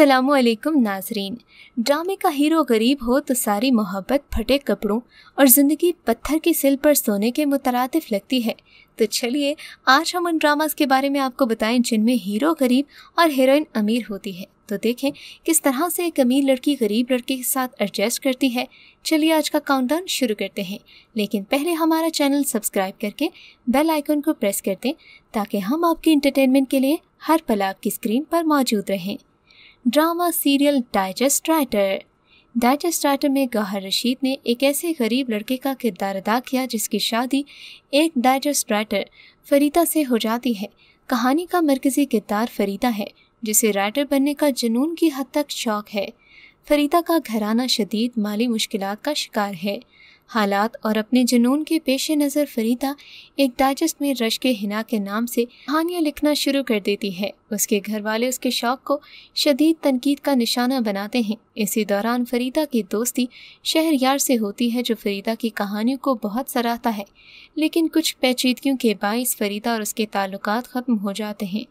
वालेकुम नाजरीन ड्रामे का हीरो गरीब हो तो सारी मोहब्बत फटे कपड़ों और ज़िंदगी पत्थर की सिल पर सोने के मुतरतफ लगती है तो चलिए आज हम उन ड्रामास के बारे में आपको बताएं जिनमें हीरो गरीब और हीरोइन अमीर होती है तो देखें किस तरह से एक अमीर लड़की गरीब लड़के के साथ एडजस्ट करती है चलिए आज का काउंटडाउन शुरू करते हैं लेकिन पहले हमारा चैनल सब्सक्राइब करके बेल आइकन को प्रेस कर दें ताकि हम आपके इंटरटेनमेंट के लिए हर पल आपकी स्क्रीन पर मौजूद रहें drama serial digest writer digest writer में गहर रशीद ने एक ऐसे गरीब लड़के का किरदार अदा किया जिसकी शादी एक डाइजेस्ट राइटर फरीदा से हो जाती है कहानी का मरकज़ी किरदार फरीदा है जिसे राइटर बनने का जुनून की हद तक शौक है फरीदा का घराना शदीद माली मुश्किल का शिकार है हालात और अपने जुनून के पेश नज़र फरीदा एक डाइजेस्ट में रश के हिना के नाम से कहानियाँ लिखना शुरू कर देती है उसके घर वाले उसके शौक को शदीद तनकीद का निशाना बनाते हैं इसी दौरान फरीदा की दोस्ती शहर यार से होती है जो फरीदा की कहानियों को बहुत सराहता है लेकिन कुछ पेचीदगियों के बायस फरीदा और उसके ताल्लुक ख़त्म हो जाते हैं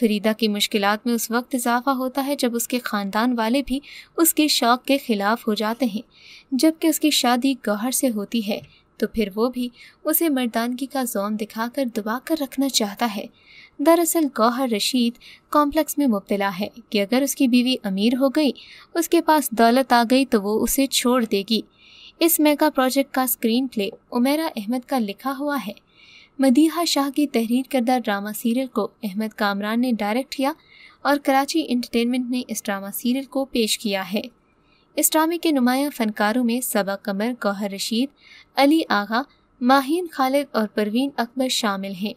फरीदा की मुश्किल में उस वक्त इजाफा होता है जब उसके ख़ानदान वाले भी उसके शौक़ के ख़िलाफ़ हो जाते हैं जबकि उसकी शादी गौहर से होती है तो फिर वो भी उसे मर्दानगी का जोम दिखाकर दबा कर रखना चाहता है दरअसल गौहर रशीद कॉम्प्लेक्स में मुबतला है कि अगर उसकी बीवी अमीर हो गई उसके पास दौलत आ गई तो वो उसे छोड़ देगी इस मेगा प्रोजेक्ट का स्क्रीन प्ले उमेरा अहमद का लिखा हुआ है मदीहा शाह की तहरीर करदा ड्रामा सीरियल को अहमद कामरान ने डायरेक्ट किया और कराची इंटरटेनमेंट ने इस ड्रामा सीरियल को पेश किया है इस ड्रामे के नुमाया फनकारों में सबा कमर गौहर रशीद अली आगा माहीन खालिद और परवीन अकबर शामिल हैं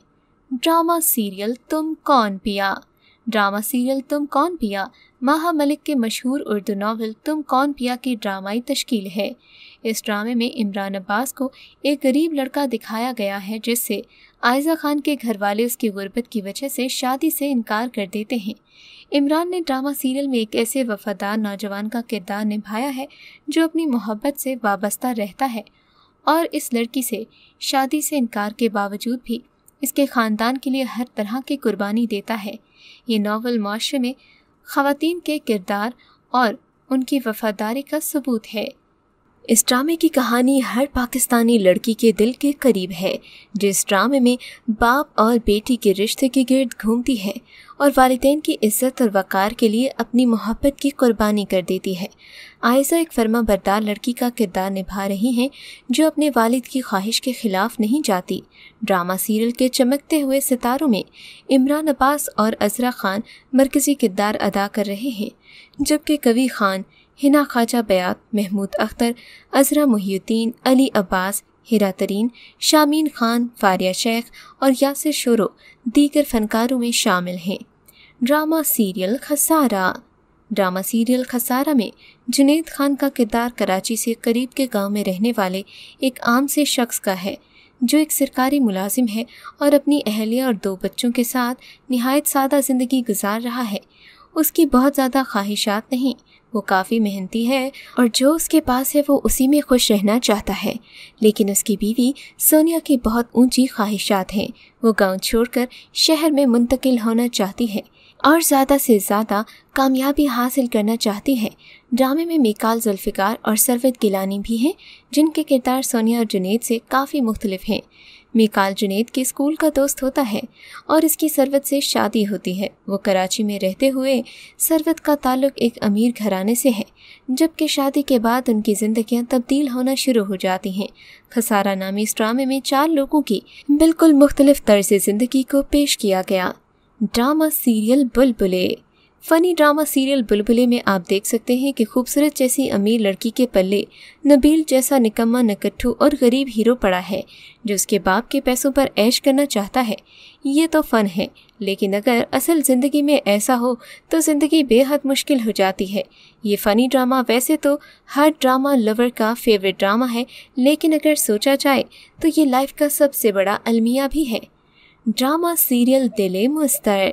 ड्रामा सीरियल तुम कौन पिया ड्रामा सीरियल तुम कौन पिया माहा मलिक के मशहूर उर्दू नावल तुम कौन पिया की ड्रामाई तश्कील है इस ड्रामे में इमरान अब्बास को एक गरीब लड़का दिखाया गया है जिससे आयजा खान के घर वाले उसकी गुर्बत की वजह से शादी से इनकार कर देते हैं इमरान ने ड्रामा सीरियल में एक ऐसे वफादार नौजवान का किरदार निभाया है जो अपनी मोहब्बत से वाबस्ता रहता है और इस लड़की से शादी से इनकार के बावजूद भी इसके ख़ानदान के लिए हर तरह की कुर्बानी देता है ये नावल माशरे में ख़वातीन के किरदार और उनकी वफ़ादारी का सबूत है इस ड्रामे की कहानी हर पाकिस्तानी लड़की के दिल के करीब है जिस ड्रामे में बाप और बेटी के रिश्ते के गिर्द घूमती है और वालदेन की इज्जत और वक़ार के लिए अपनी मोहब्बत की कुर्बानी कर देती है आयजा एक फर्मा बरदार लड़की का किरदार निभा रही हैं जो अपने वालिद की ख्वाहिश के ख़िलाफ़ नहीं जाती ड्रामा सीरियल के चमकते हुए सितारों में इमरान अब्बास और अजरा खान मरकज़ी किरदार अदा कर रहे हैं जबकि कवि खान हिना ख्वाजा बयात महमूद अख्तर अजरा मुहीद्दीन अली अब्बास हिरा तरीन शामीन खान फारिया शेख और यासिर शोरो दीगर फनकारों में शामिल हैं drama serial Khasara drama serial Khasara में जुनेद खान का किरदार कराची से करीब के गांव में रहने वाले एक आम से शख्स का है जो एक सरकारी मुलाजिम है और अपनी अहलिया और दो बच्चों के साथ नहायत सादा ज़िंदगी गुजार रहा है उसकी बहुत ज़्यादा ख्वाहिशात नहीं वो काफ़ी मेहनती है और जो उसके पास है वो उसी में खुश रहना चाहता है लेकिन उसकी बीवी सोनिया की बहुत ऊंची ख्वाहिशात हैं वो गांव छोड़कर शहर में मुंतकिल होना चाहती है और ज़्यादा से ज़्यादा कामयाबी हासिल करना चाहती है ड्रामे में मिकाल जुल्फ़िकार और सरवत गिलानी भी हैं जिनके किरदार सोनिया और जुनेद से काफ़ी मुख्तलिफ हैं मिकाल जुनेद के स्कूल का दोस्त होता है और इसकी सरवत से शादी होती है वो कराची में रहते हुए सरवत का ताल्लुक एक अमीर घराने से है जबकि शादी के बाद उनकी जिंदगियां तब्दील होना शुरू हो जाती हैं खसारा नामी इस ड्रामे में चार लोगों की बिल्कुल मुख्तलिफ तर्ज ज़िंदगी को पेश किया गया drama serial Bulbulay funny drama serial Bulbulay में आप देख सकते हैं कि खूबसूरत जैसी अमीर लड़की के पल्ले नबील जैसा निकम्मा नकट्ठू और गरीब हीरो पड़ा है जो उसके बाप के पैसों पर ऐश करना चाहता है ये तो फ़न है लेकिन अगर असल ज़िंदगी में ऐसा हो तो ज़िंदगी बेहद मुश्किल हो जाती है ये फ़नी ड्रामा वैसे तो हर ड्रामा लवर का फेवरेट ड्रामा है लेकिन अगर सोचा जाए तो ये लाइफ का सबसे बड़ा अलमिया भी है ड्रामा सीरियल दिले मुस्तर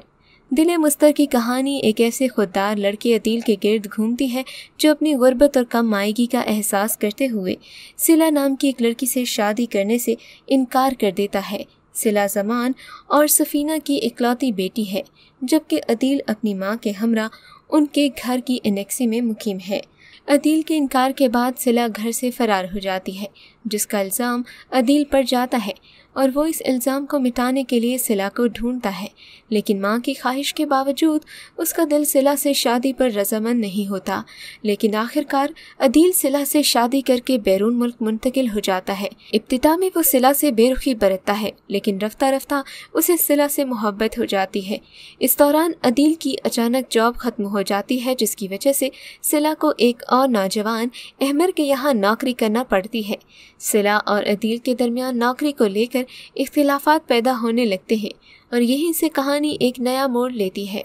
दिले मुस्तर की कहानी एक ऐसे खुददार लड़के अतील के गिर्द घूमती है जो अपनी गुर्बत और कम मायगी का एहसास करते हुए सिला नाम की एक लड़की से शादी करने से इनकार कर देता है सिला जमान और सफ़ीना की इकलौती बेटी है जबकि अतील अपनी माँ के हमरा उनके घर की एनेक्सी में मुकीम है अदील के इनकार के बाद सिला घर से फरार हो जाती है जिसका इल्ज़ाम अदील पर जाता है और वो इस इल्ज़ाम को मिटाने के लिए सिला को ढूंढता है लेकिन माँ की ख्वाहिश के बावजूद उसका दिल सिला से शादी पर रजामंद नहीं होता लेकिन आखिरकार अदील सिला से शादी करके बैरून मुल्क मुंतकिल हो जाता है इब्तदा में वो सिला से बेरुखी बरतता है लेकिन रफ्ता रफ्ता उसे सिला से मोहब्बत हो जाती है इस दौरान अदील की अचानक जॉब ख़त्म हो जाती है जिसकी वजह से सिला को एक और नौजवान अहमर के यहाँ नौकरी करना पड़ती है सिला और अदील के दरमियान नौकरी को लेकर लेकर पैदा होने लगते हैं और यहीं से कहानी एक नया मोड़ लेती है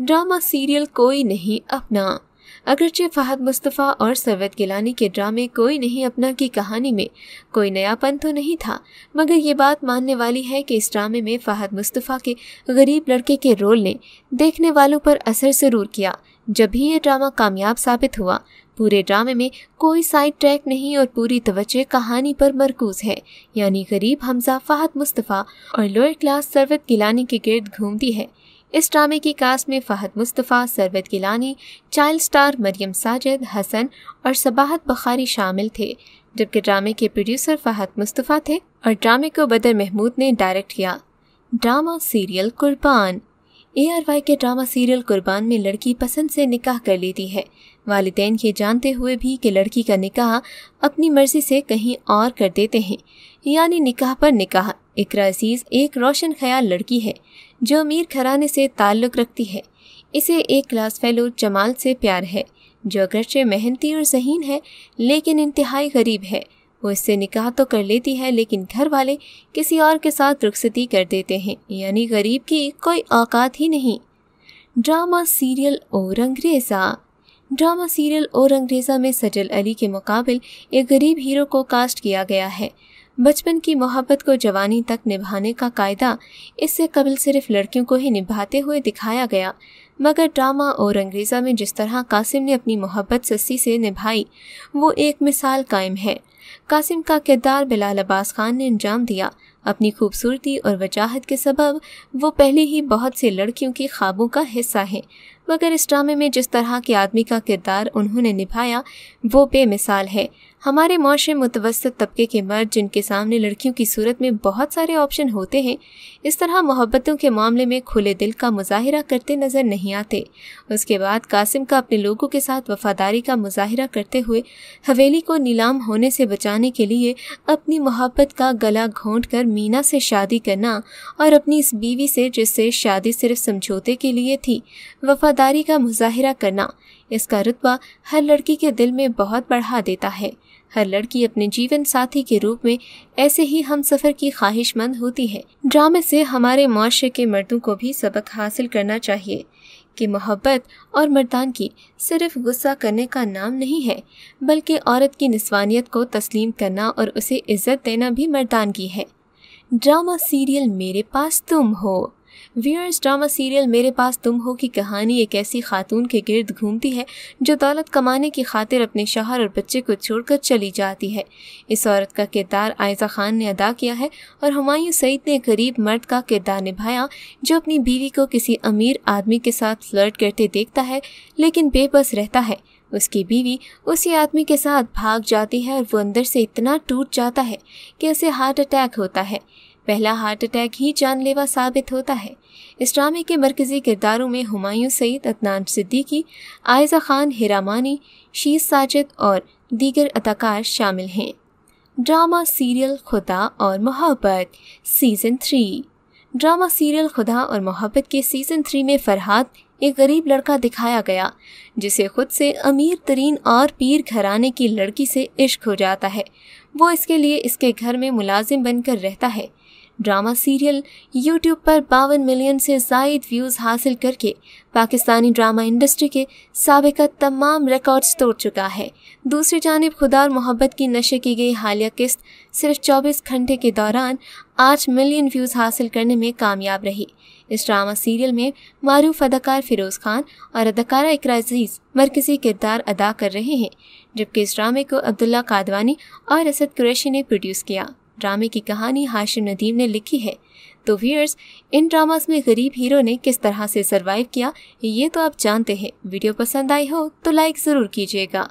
ड्रामा सीरियल कोई नहीं अपना अगरचे फहद मुस्तफ़ा और सरवत गिलानी के ड्रामे कोई नहीं अपना की कहानी में कोई नयापन तो नहीं था मगर ये बात मानने वाली है कि इस ड्रामे में फहद मुस्तफ़ा के गरीब लड़के के रोल ने देखने वालों पर असर ज़रूर किया जब भी ये ड्रामा कामयाब साबित हुआ पूरे ड्रामे में कोई साइड ट्रैक नहीं और पूरी तवज्जो कहानी पर मरकूज है यानी गरीब हमजा फ़हद मुस्तफ़ा और लोअर क्लास सरवत गिलानी के गिर्द घूमती है इस ड्रामे की कास्ट में फ़हद मुस्तफ़ा सरवत गिलानी चाइल्ड स्टार मरियम साजिद हसन और सबाहत बखारी शामिल थे जबकि ड्रामे के प्रोड्यूसर फ़हद मुस्तफ़ा थे और ड्रामे को बदर महमूद ने डायरेक्ट किया drama serial Qurban A R Y के ड्रामा सीरियल कुर्बान में लड़की पसंद से निकाह कर लेती है वालदेन ये जानते हुए भी कि लड़की का निकाह अपनी मर्जी से कहीं और कर देते हैं यानी निकाह पर निकाह इकरा अजीज़ एक रोशन ख्याल लड़की है जो अमीर घराने से ताल्लुक़ रखती है इसे एक क्लास फेलो जमाल से प्यार है जो अगरचे मेहनती और जहीन है लेकिन इंतहाई गरीब है वो इससे निकाह तो कर लेती है लेकिन घर वाले किसी और के साथ रुखसती कर देते हैं यानी गरीब की कोई औकात ही नहीं ड्रामा सीरियल और अंग्रेज़ा ड्रामा सीरियल और अंग्रेज़ा में सजल अली के मुकाबल एक गरीब हीरो को कास्ट किया गया है बचपन की मोहब्बत को जवानी तक निभाने का कायदा इससे कबल सिर्फ लड़कियों को ही निभाते हुए दिखाया गया मगर ड्रामा और अंग्रेज़ा में जिस तरह कासिम ने अपनी मोहब्बत सस्ती से निभाई वो एक मिसाल कायम है कासिम का किरदार बिलाल अब्बास खान ने अंजाम दिया अपनी खूबसूरती और वजाहत के सबब वो पहले ही बहुत से लड़कियों के ख्वाबों का हिस्सा है मगर इस ड्रामे में जिस तरह के आदमी का किरदार उन्होंने निभाया वो बेमिसाल है हमारे माशरे मुतवसत तबके के मर्द जिनके सामने लड़कियों की सूरत में बहुत सारे ऑप्शन होते हैं इस तरह मोहब्बतों के मामले में खुले दिल का मुजाहरा करते नज़र नहीं आते उसके बाद कासिम का अपने लोगों के साथ वफादारी का मुजाहरा करते हुए हवेली को नीलाम होने से बचाने के लिए अपनी मोहब्बत का गला घोंट कर मीना से शादी करना और अपनी इस बीवी से जिससे शादी सिर्फ समझौते के लिए थी वफादारी का मुजाहरा करना इसका रुतबा हर लड़की के दिल में बहुत बढ़ा देता है हर लड़की अपने जीवन साथी के रूप में ऐसे ही हम सफर की ख्वाहिशमंद होती है ड्रामे से हमारे माशरे के मर्दों को भी सबक हासिल करना चाहिए कि मोहब्बत और मर्दान की सिर्फ गुस्सा करने का नाम नहीं है बल्कि औरत की नस्वानियत को तस्लीम करना और उसे इज़्ज़त देना भी मर्दानगी है ड्रामा सीरियल मेरे पास तुम हो वीयर्स ड्रामा सीरियल मेरे पास तुम हो की कहानी एक ऐसी खातून के गिर्द घूमती है जो दौलत कमाने की खातिर अपने शहर और बच्चे को छोड़कर चली जाती है इस औरत का किरदार आयजा खान ने अदा किया है और हमायूं सईद ने गरीब मर्द का किरदार निभाया जो अपनी बीवी को किसी अमीर आदमी के साथ फ्लर्ट करते देखता है लेकिन बेबस रहता है उसकी बीवी उसी आदमी के साथ भाग जाती है और वो अंदर से इतना टूट जाता है कि उसे हार्ट अटैक होता है पहला हार्ट अटैक ही जानलेवा साबित होता है इस ड्रामे के मरकजी किरदारों में हुमायूं सईद अदनान सिद्दीकी आयजा खान हिरामानी शीश साजिद और दीगर अदाकार शामिल हैं ड्रामा सीरियल खुदा और मोहब्बत सीज़न थ्री ड्रामा सीरियल खुदा और मोहब्बत के सीज़न थ्री में फरहाद एक गरीब लड़का दिखाया गया जिसे खुद से अमीर तरीन और पीर घराने की लड़की से इश्क हो जाता है वो इसके लिए इसके घर में मुलाजिम बनकर रहता है ड्रामा सीरियल यूट्यूब पर बावन मिलियन से जायद व्यूज़ हासिल करके पाकिस्तानी ड्रामा इंडस्ट्री के सबका तमाम रिकॉर्ड्स तोड़ चुका है दूसरी जानब खुदा और मोहब्बत की नशे की गई हालिया किस्त सिर्फ 24 घंटे के दौरान 8 मिलियन व्यूज़ हासिल करने में कामयाब रही इस ड्रामा सीरियल में मारूफ अदाकार फिरोज खान और अदाकारा इकराजीज अजीज मरकजी किरदार अदा कर रहे हैं जबकि इस ड्रामे को अब्दुल्ला कादवानी और असद कुरैशी ने प्रोड्यूस किया ड्रामे की कहानी हाशिम नदीम ने लिखी है तो व्यूअर्स इन ड्रामास में गरीब हीरो ने किस तरह से सरवाइव किया ये तो आप जानते हैं वीडियो पसंद आई हो तो लाइक ज़रूर कीजिएगा